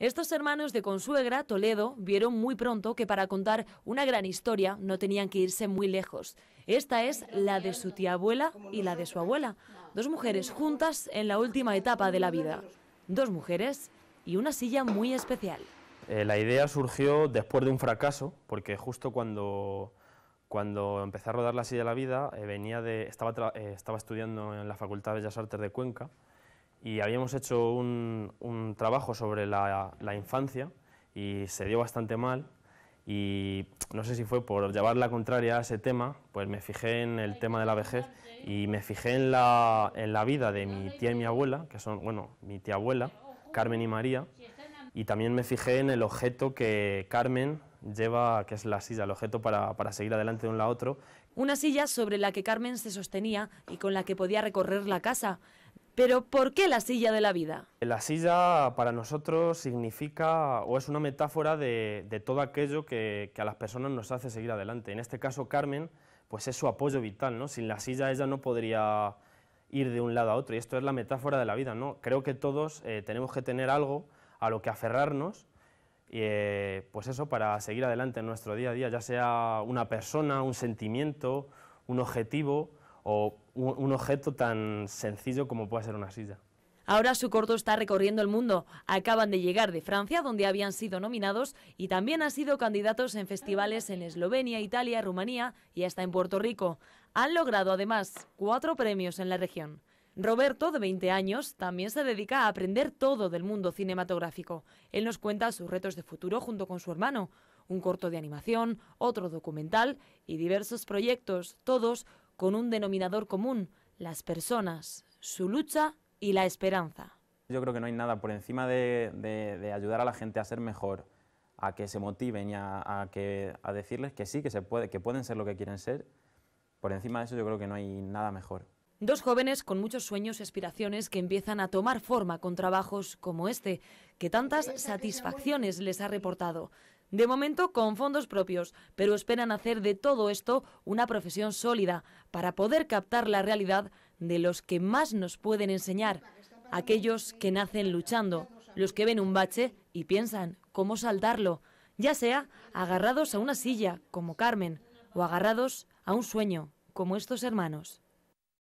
Estos hermanos de consuegra, Toledo, vieron muy pronto que para contar una gran historia no tenían que irse muy lejos. Esta es la de su tía abuela y la de su abuela, dos mujeres juntas en la última etapa de la vida. Dos mujeres y una silla muy especial. Eh, la idea surgió después de un fracaso, porque justo cuando, cuando empecé a rodar la silla de la vida, eh, venía estaba, eh, estaba estudiando en la Facultad de Bellas Artes de Cuenca y habíamos hecho un, trabajo sobre la, infancia y se dio bastante mal y no sé si fue por llevar la contraria a ese tema, pues me fijé en el tema de la vejez y me fijé en la, en la vida de mi tía y mi abuela, que son, bueno, mi tía abuela, Carmen y María, y también me fijé en el objeto que Carmen lleva, que es la silla, el objeto para, para seguir adelante de un lado a otro. Una silla sobre la que Carmen se sostenía y con la que podía recorrer la casa. Pero ¿por qué la silla de la vida? La silla para nosotros significa o es una metáfora de, todo aquello que, a las personas nos hace seguir adelante. En este caso, Carmen, pues es su apoyo vital, ¿no? Sin la silla ella no podría ir de un lado a otro. Y esto es la metáfora de la vida, ¿no? Creo que todos eh, tenemos que tener algo a lo que aferrarnos, y eh, pues eso, para seguir adelante en nuestro día a día, ya sea una persona, un sentimiento, un objetivo o un objeto tan sencillo como puede ser una silla. Ahora su corto está recorriendo el mundo. Acaban de llegar de Francia, donde habían sido nominados, y también han sido candidatos en festivales en Eslovenia, Italia, Rumanía y hasta en Puerto Rico. Han logrado además cuatro premios en la región. Roberto, de 20 años, también se dedica a aprender todo del mundo cinematográfico. Él nos cuenta sus retos de futuro junto con su hermano, un corto de animación, otro documental y diversos proyectos, todos con un denominador común, las personas, su lucha y la esperanza. Yo creo que no hay nada por encima de, ayudar a la gente a ser mejor, a que se motiven y a, que, a decirles que sí, que, se puede, que pueden ser lo que quieren ser. Por encima de eso yo creo que no hay nada mejor. Dos jóvenes con muchos sueños y aspiraciones que empiezan a tomar forma con trabajos como este, que tantas satisfacciones les ha reportado de momento con fondos propios, pero esperan hacer de todo esto una profesión sólida para poder captar la realidad de los que más nos pueden enseñar, aquellos que nacen luchando, los que ven un bache y piensan cómo saltarlo, ya sea agarrados a una silla, como Carmen, o agarrados a un sueño, como estos hermanos.